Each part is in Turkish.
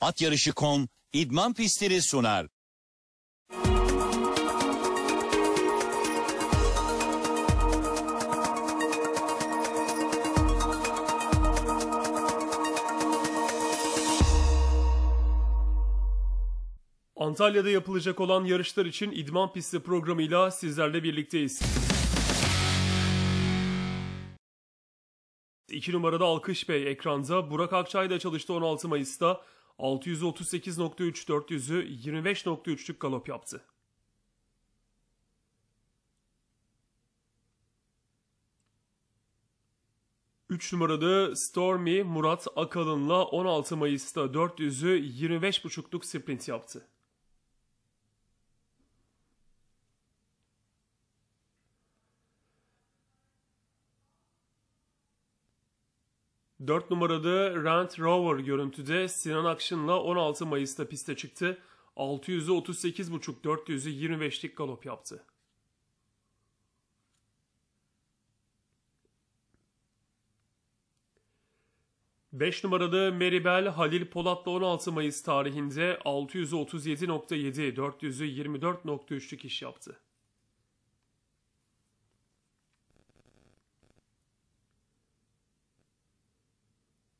At Yarışı.com idman pistleri sunar. Antalya'da yapılacak olan yarışlar için idman pisti programıyla sizlerle birlikteyiz. 2 numarada Alkış Bey ekranda Burak Akçay da çalıştı 16 Mayıs'ta. 638.3 400'ü 25.3'lük galop yaptı. Üç numarada Stormy Murat Akalın'la 16 Mayıs'ta 400'ü 25.5'luk sprint yaptı. 4 numaralı Rant Rover görüntüde Sinan Akşın'la 16 Mayıs'ta piste çıktı. 600'ü 38.5, 400'ü 25'lik galop yaptı. Beş numaralı Meribel Halil Polat'la 16 Mayıs tarihinde 637.7, 400'ü 24.3'lük iş yaptı.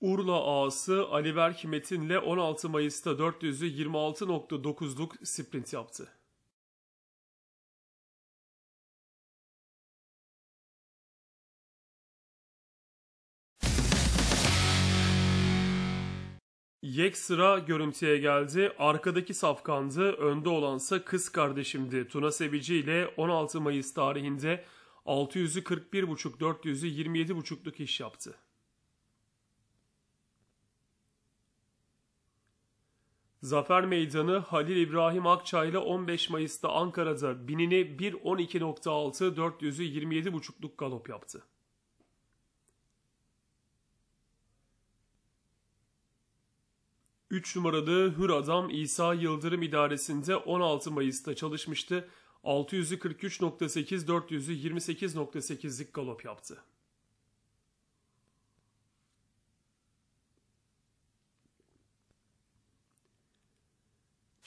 Urla ağası Ali Berk Metin'le 16 Mayıs'ta 400'ü 26.9'luk sprint yaptı. Yek sıra görüntüye geldi. Arkadaki safkandı, önde olansa kız kardeşimdi. Tuna Sevici ile 16 Mayıs tarihinde 6415 41.5, 400'ü 27.5'luk iş yaptı. Zafer Meydanı Halil İbrahim Akçay ile 15 Mayıs'ta Ankara'da binini 1.12.6 400'ü 27.5'luk galop yaptı. Üç numaralı Hür Adam İsa Yıldırım idaresinde 16 Mayıs'ta çalışmıştı. 600'ü 43.8, 400'ü 28.8'lik galop yaptı.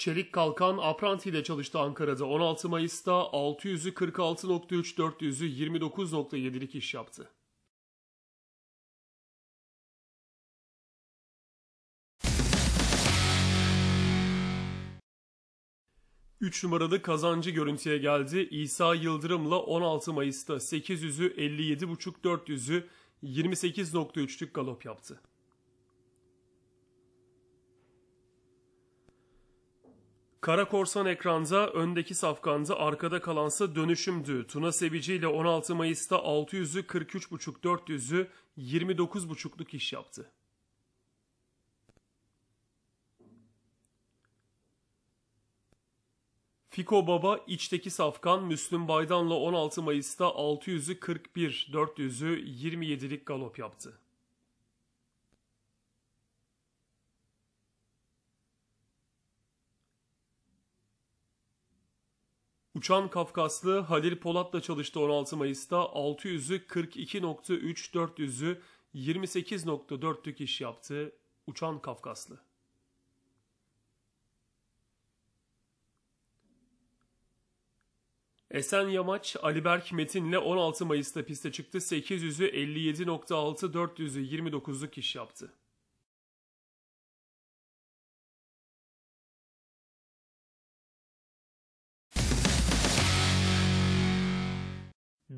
Çelik Kalkan ile çalıştı Ankara'da. 16 Mayıs'ta 600'ü 46.3, 400'ü 29.7'lik iş yaptı. Üç numaralı kazancı görüntüye geldi. İsa Yıldırım'la 16 Mayıs'ta 800'ü 57.5, 400'ü 28.3'lük galop yaptı. Kara korsan ekranza, öndeki safkanza, arkada kalansa dönüşümdü. Tuna Sevici ile 16 Mayıs'ta 600'ü 43.5 400'ü 29.5'luk iş yaptı. Fiko Baba içteki safkan Müslüm Baydan'la 16 Mayıs'ta 600'ü 41, 400'ü 27'lik galop yaptı. Uçan Kafkaslı Halil Polat da çalıştı 16 Mayıs'ta 600'ü 42.3, 400'ü 28.4'lük iş yaptı Uçan Kafkaslı. Esen Yamaç, Ali Aliberk ile 16 Mayıs'ta piste çıktı. 800'ü 57.6, 400'ü 29'luk iş yaptı.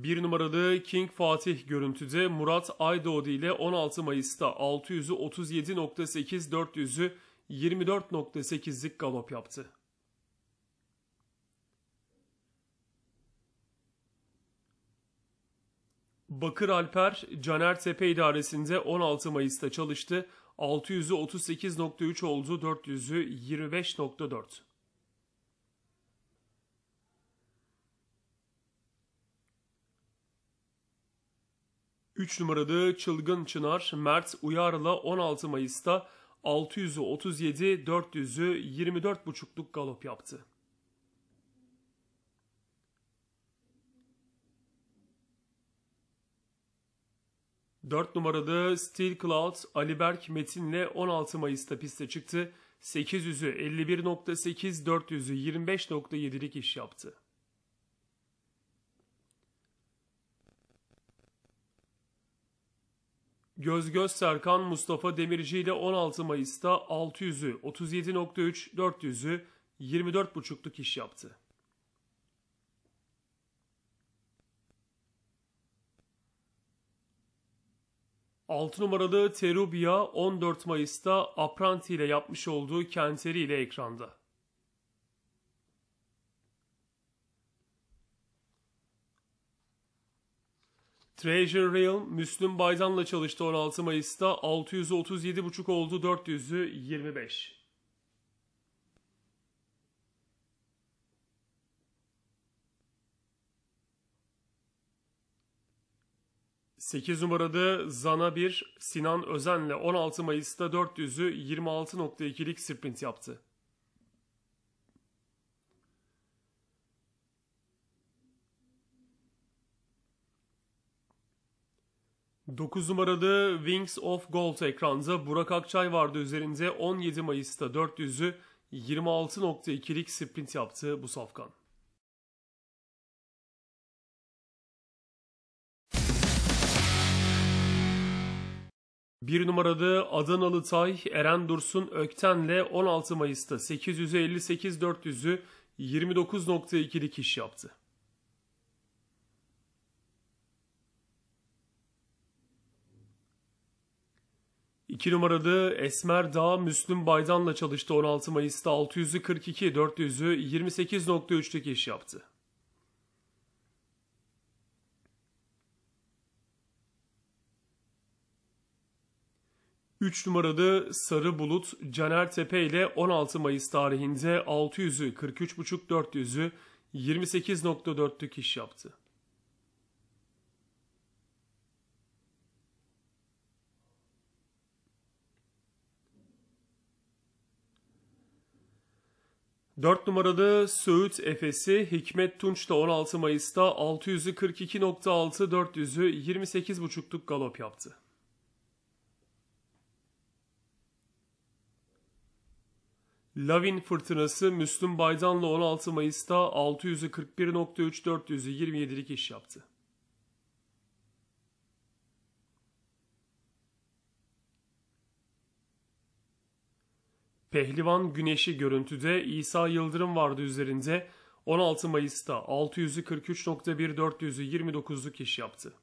1 numaralı King Fatih görüntüde Murat Aydoğdu ile 16 Mayıs'ta 600'ü 37.8 400'ü 24.8'lik galop yaptı. Bakır Alper, Caner Tepe idaresinde 16 Mayıs'ta çalıştı. 600'ü 38.3 oldu, 400'ü 25.4. 3 numaralı Çılgın Çınar Mert Uyar'la 16 Mayıs'ta 637 37, 400'ü 24,5'luk galop yaptı. Dört numaralı Steel Cloud Ali Berk Metin'le 16 Mayıs'ta piste çıktı. 800'ü 51.8, 400'ü 25.7'lik iş yaptı. Göz Göz Serkan Mustafa Demirci ile 16 Mayıs'ta 600'ü 37.3 400'ü 24.5'luk iş yaptı. Altı numaralı Terubia 14 Mayıs'ta Apranti ile yapmış olduğu Kenteri ile ekranda. Treasure Realm Müslüm Baydan'la çalıştı 16 Mayıs'ta. 637,5 oldu 400'ü 25. Sekiz numarada Zana 1 Sinan Özen'le 16 Mayıs'ta 400'ü 26.2'lik sprint yaptı. 9 numaralı Wings of Gold ekranında Burak Akçay vardı üzerinde 17 Mayıs'ta 400'ü 26.2'lik sprint yaptı bu safkan. Bir numaralı Adanalı Tay Eren Dursun Ökten'le 16 Mayıs'ta 858 400'ü 29.2'lik iş yaptı. 2 numarada Esmer Dağ Müslüm Baydan'la çalıştı 16 Mayıs'ta 600'ü 42, 400'ü 28.3'teki iş yaptı. Üç numaralı Sarı Bulut Caner Tepe ile 16 Mayıs tarihinde 600'ü 43.5 400'ü 28.4'lük iş yaptı. 4 numarada Söğüt Efes'i Hikmet Tunç da 16 Mayıs'ta 642.6 42.6, 400'ü 28.5'luk galop yaptı. Lavin Fırtınası Müslüm Baydan'la 16 Mayıs'ta 641.3 400'ü 27'lik iş yaptı. Pehlivan Güneşi görüntüde İsa Yıldırım vardı üzerinde. 16 Mayıs'ta 600'ü 43.1 iş yaptı.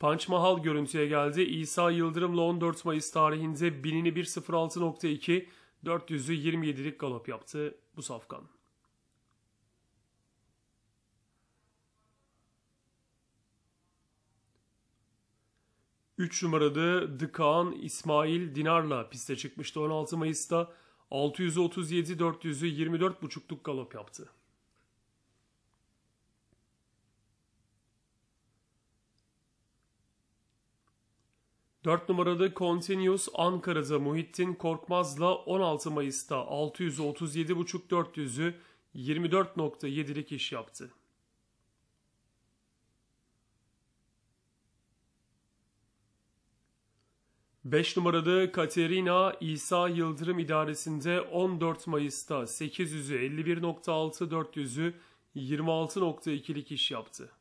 Panç Mahal görüntüye geldi. İsa Yıldırım'la 14 Mayıs tarihinde binini 1.06.2, 400'ü galop yaptı bu safkan. 3 numarada The İsmail Dinar'la piste çıkmıştı 16 Mayıs'ta. 637 400'ü 24,5'luk galop yaptı. Dört numaralı Continuous Ankara'da Muhittin Korkmaz'la 16 Mayıs'ta 637,5 400'ü 24.7'lik iş yaptı. 5 numaralı Katerina İsa Yıldırım idaresinde 14 Mayıs'ta 800'ü 51.6 26.2'lik iş yaptı.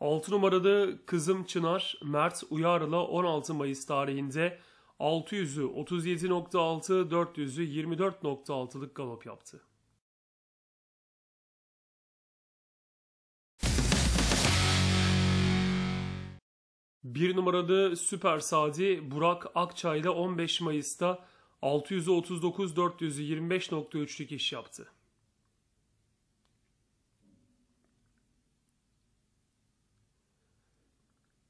Altı numaralı Kızım Çınar Mert Uyar'la 16 Mayıs tarihinde 600'ü 37.6 400'ü 24.6'lık galop yaptı. Bir numaralı Süper Sadi Burak Akçay ile 15 Mayıs'ta 639 425.3'lük iş yaptı.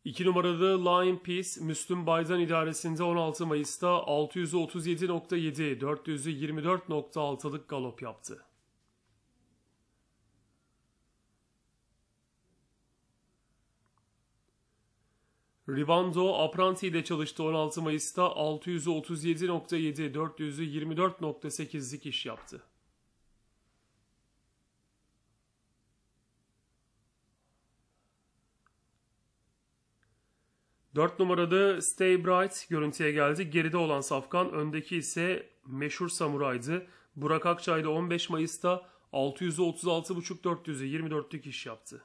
İki numaralı Line Peace, Müslüm Baydan idaresinde 16 Mayıs'ta 637.7, 424.6'lık galop yaptı. Ribanzo Apranti ile çalıştı 16 Mayıs'ta 637.7 400'ü 24.8'lik iş yaptı. Dört numarada Stay Bright görüntüye geldi. Geride olan Safkan, öndeki ise meşhur Samuray'dı. Burak Akçay'da 15 Mayıs'ta 636.5 400'ü 24'lük iş yaptı.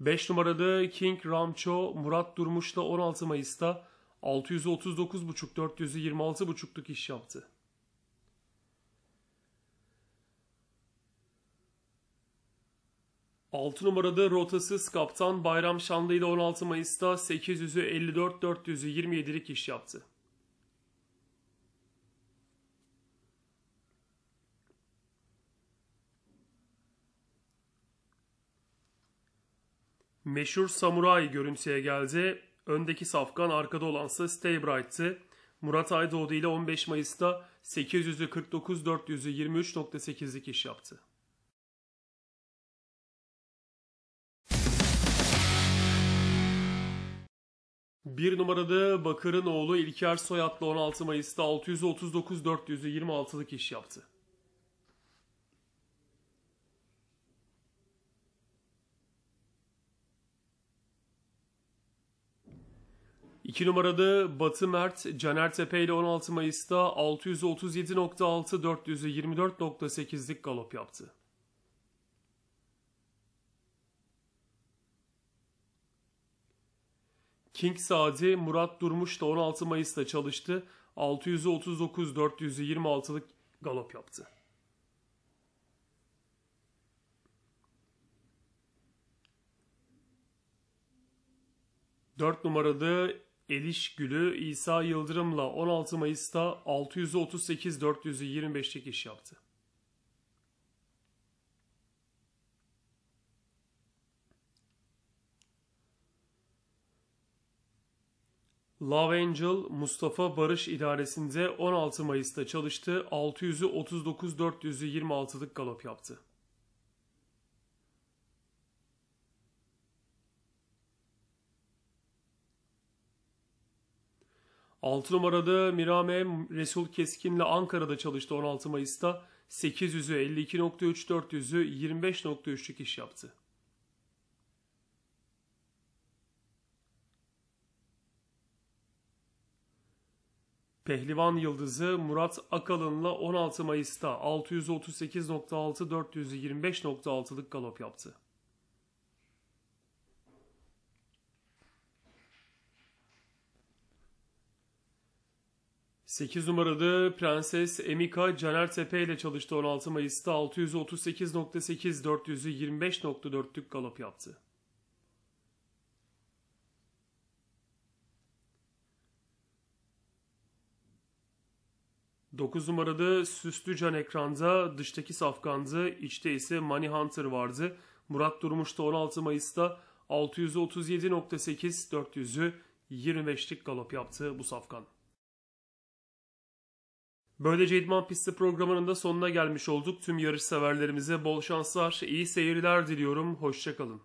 5 numaralı King Ramcho Murat Durmuş'la 16 Mayıs'ta 639,5 426,5'luk iş yaptı. Altı numaralı rotasız kaptan Bayram Şanlı ile 16 Mayıs'ta 800'ü 54 427'lik iş yaptı. Meşhur samuray görüntüye geldi. Öndeki safkan arkada olansa Stay Bright'tı. Murat Aydoğdu ile 15 Mayıs'ta 800'ü 49 400'ü 23.8'lik iş yaptı. Bir numaralı Bakır'ın oğlu İlker Soyatlı 16 Mayıs'ta 639 400'ü 26'lık iş yaptı. 2 numarada Batı Mert, Caner Tepe ile 16 Mayıs'ta 637.6 424.8'lik galop yaptı. King Sadi, Murat Durmuş da 16 Mayıs'ta çalıştı. 639 426'lık galop yaptı. Dört numaralı Eliş Gülü İsa Yıldırım'la 16 Mayıs'ta 638-425'lik iş yaptı. Love Angel Mustafa Barış idaresinde 16 Mayıs'ta çalıştı. 639-426'lık galop yaptı. 6 numarada Mirame Resul Keskin'le Ankara'da çalıştı 16 Mayıs'ta. 800'ü 52.3, 400'ü 25.3'lük iş yaptı. Pehlivan Yıldızı Murat Akalın'la 16 Mayıs'ta 638.6 25.6’lık galop yaptı. 8 numarada Prenses Emika Caner Tepe ile çalıştı 16 Mayıs'ta 638.8 400'ü galop yaptı. Dokuz numarada Süslü Can Ekran'da dıştaki Safkan'dı, içte ise Money Hunter vardı. Murat Durmuş'ta 16 Mayıs'ta 637.8 400'ü 25'lik galop yaptı bu Safkan. Böylece İdman Pisti programının da sonuna gelmiş olduk. Tüm yarış severlerimize bol şanslar, iyi seyirler diliyorum. Hoşçakalın.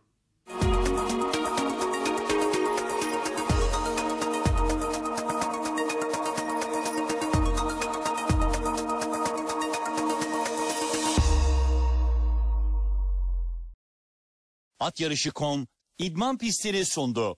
At Yarışı.com İdman pistleri sundu.